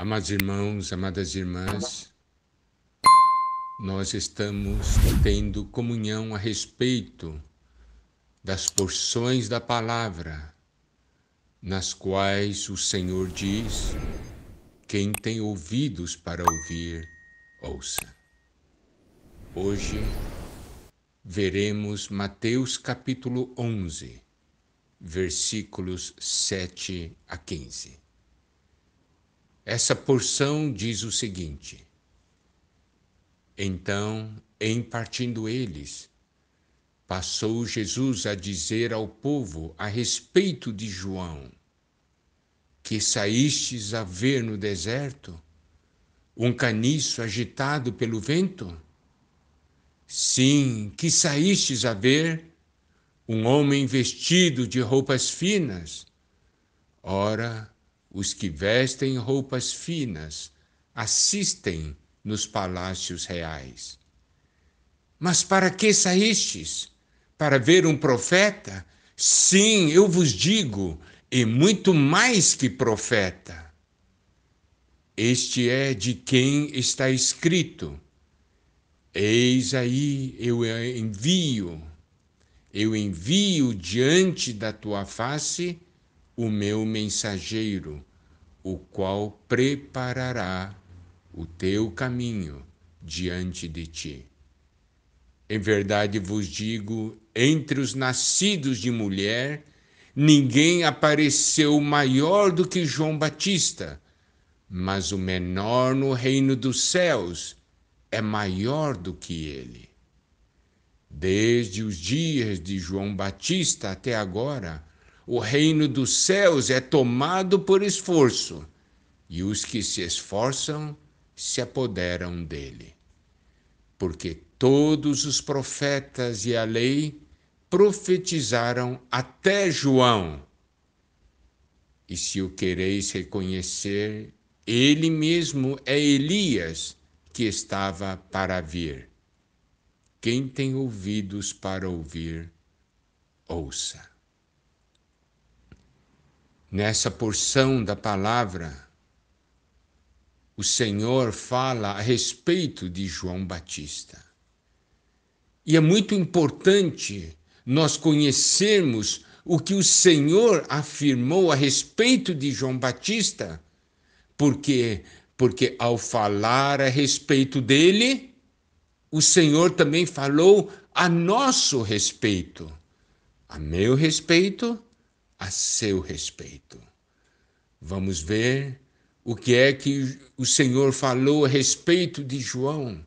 Amados irmãos, amadas irmãs, nós estamos tendo comunhão a respeito das porções da palavra, nas quais o Senhor diz: quem tem ouvidos para ouvir, ouça. Hoje veremos Mateus capítulo 11, versículos 7 a 15. Essa porção diz o seguinte: Então, em partindo eles, passou Jesus a dizer ao povo a respeito de João: Que saístes a ver no deserto? Um caniço agitado pelo vento? Sim, que saístes a ver um homem vestido de roupas finas? Ora, os que vestem roupas finas assistem nos palácios reais. Mas para que saístes? Para ver um profeta? Sim, eu vos digo, e muito mais que profeta. Este é de quem está escrito: Eis aí eu envio, eu envio diante da tua face o meu mensageiro o qual preparará o teu caminho diante de ti. Em verdade vos digo: entre os nascidos de mulher, ninguém apareceu maior do que João Batista, mas o menor no reino dos céus é maior do que ele. Desde os dias de João Batista até agora, o reino dos céus é tomado por esforço, e os que se esforçam se apoderam dele. Porque todos os profetas e a lei profetizaram até João. E se o quereis reconhecer, ele mesmo é Elias que estava para vir. Quem tem ouvidos para ouvir, ouça. Nessa porção da palavra, o Senhor fala a respeito de João Batista. E é muito importante nós conhecermos o que o Senhor afirmou a respeito de João Batista, porque porque ao falar a respeito dele, o Senhor também falou a nosso respeito, a meu respeito a seu respeito. Vamos ver o que é que o Senhor falou a respeito de João.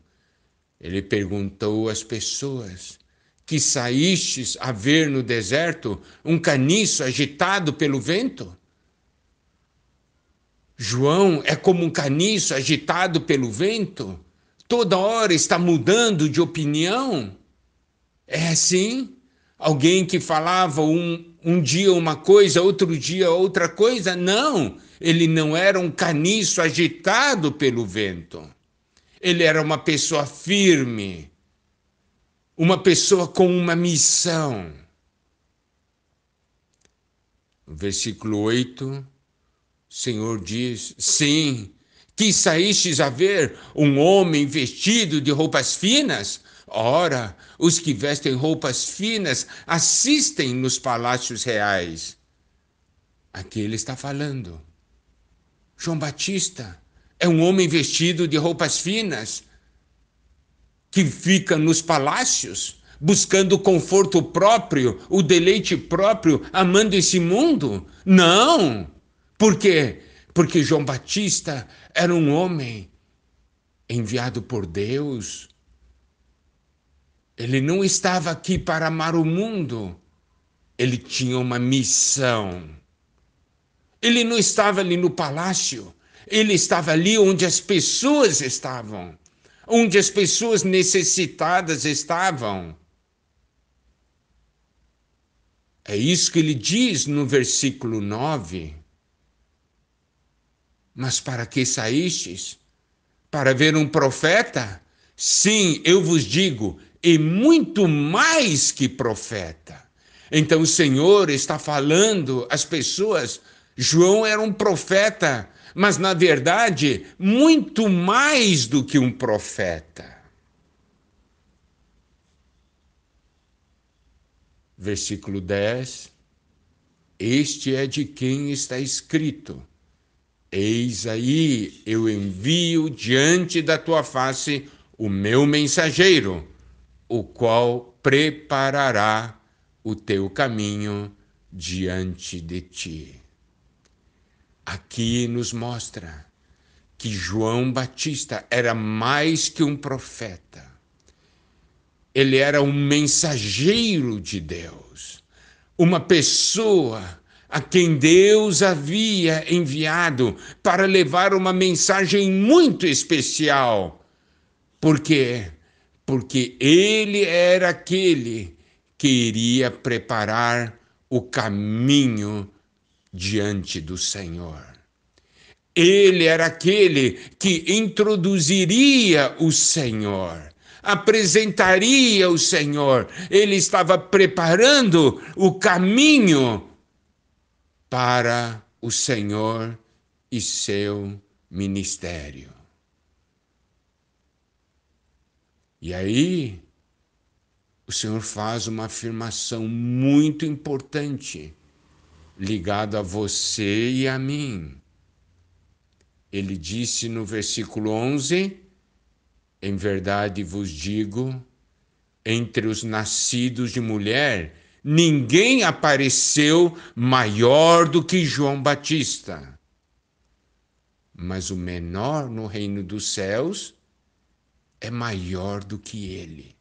Ele perguntou às pessoas: Que saístes a ver no deserto um caniço agitado pelo vento? João é como um caniço agitado pelo vento? Toda hora está mudando de opinião? É assim? Alguém que falava um, um dia uma coisa, outro dia outra coisa. Não, ele não era um caniço agitado pelo vento. Ele era uma pessoa firme, uma pessoa com uma missão. Versículo 8, o Senhor diz: Sim, que saístes a ver um homem vestido de roupas finas, Ora, os que vestem roupas finas assistem nos palácios reais. Aqui ele está falando. João Batista é um homem vestido de roupas finas que fica nos palácios buscando o conforto próprio, o deleite próprio, amando esse mundo? Não! Por quê? Porque João Batista era um homem enviado por Deus ele não estava aqui para amar o mundo. Ele tinha uma missão. Ele não estava ali no palácio. Ele estava ali onde as pessoas estavam, onde as pessoas necessitadas estavam. É isso que ele diz no versículo 9. Mas para que saístes? Para ver um profeta? Sim, eu vos digo, e muito mais que profeta. Então o Senhor está falando às pessoas. João era um profeta, mas na verdade, muito mais do que um profeta. Versículo 10: Este é de quem está escrito: Eis aí, eu envio diante da tua face o meu mensageiro, o qual preparará o teu caminho diante de ti. Aqui nos mostra que João Batista era mais que um profeta. Ele era um mensageiro de Deus, uma pessoa a quem Deus havia enviado para levar uma mensagem muito especial porque porque ele era aquele que iria preparar o caminho diante do Senhor. Ele era aquele que introduziria o Senhor, apresentaria o Senhor. Ele estava preparando o caminho para o Senhor e seu ministério. E aí, o Senhor faz uma afirmação muito importante ligada a você e a mim. Ele disse no versículo 11: Em verdade vos digo, entre os nascidos de mulher, ninguém apareceu maior do que João Batista. Mas o menor no reino dos céus é maior do que ele.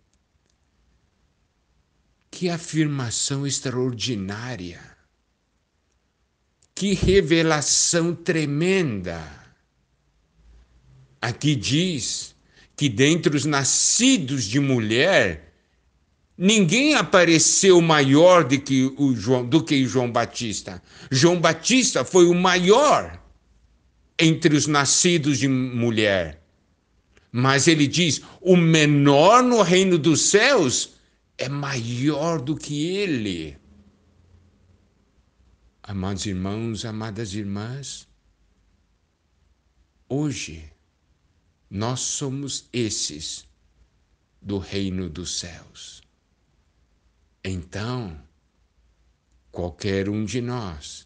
Que afirmação extraordinária! Que revelação tremenda! Aqui diz que dentre os nascidos de mulher, ninguém apareceu maior do que, o João, do que João Batista. João Batista foi o maior entre os nascidos de mulher. Mas ele diz: o menor no reino dos céus é maior do que ele. Amados irmãos, amadas irmãs, hoje nós somos esses do reino dos céus. Então, qualquer um de nós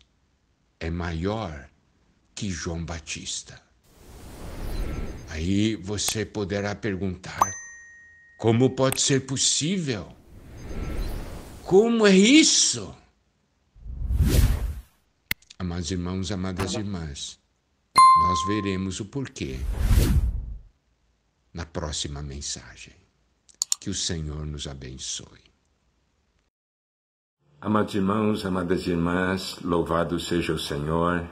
é maior que João Batista. Aí você poderá perguntar: como pode ser possível? Como é isso? Amados irmãos, amadas tá irmãs, nós veremos o porquê na próxima mensagem. Que o Senhor nos abençoe. Amados irmãos, amadas irmãs, louvado seja o Senhor.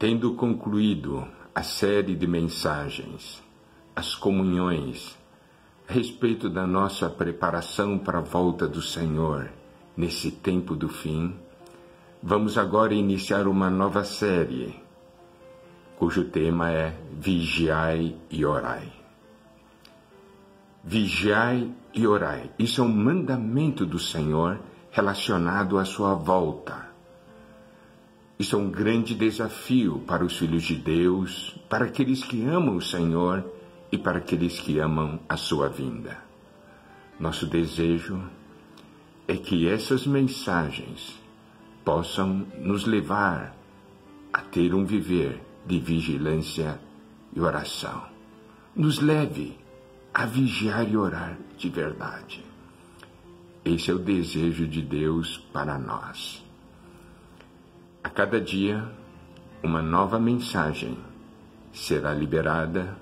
Tendo concluído a série de mensagens, as comunhões, a respeito da nossa preparação para a volta do Senhor nesse tempo do fim, vamos agora iniciar uma nova série, cujo tema é Vigiai e Orai. Vigiai e orai. Isso é um mandamento do Senhor relacionado à sua volta. Isso é um grande desafio para os filhos de Deus, para aqueles que amam o Senhor e para aqueles que amam a sua vinda. Nosso desejo é que essas mensagens possam nos levar a ter um viver de vigilância e oração. Nos leve a vigiar e orar de verdade. Esse é o desejo de Deus para nós. A cada dia, uma nova mensagem será liberada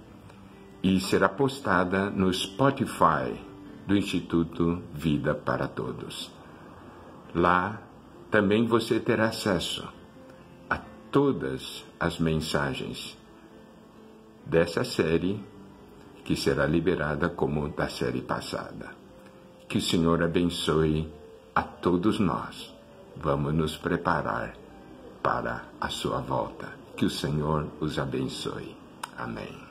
e será postada no Spotify do Instituto Vida para Todos. Lá também você terá acesso a todas as mensagens dessa série que será liberada como da série passada. Que o Senhor abençoe a todos nós. Vamos nos preparar para a sua volta. Que o Senhor os abençoe. Amém.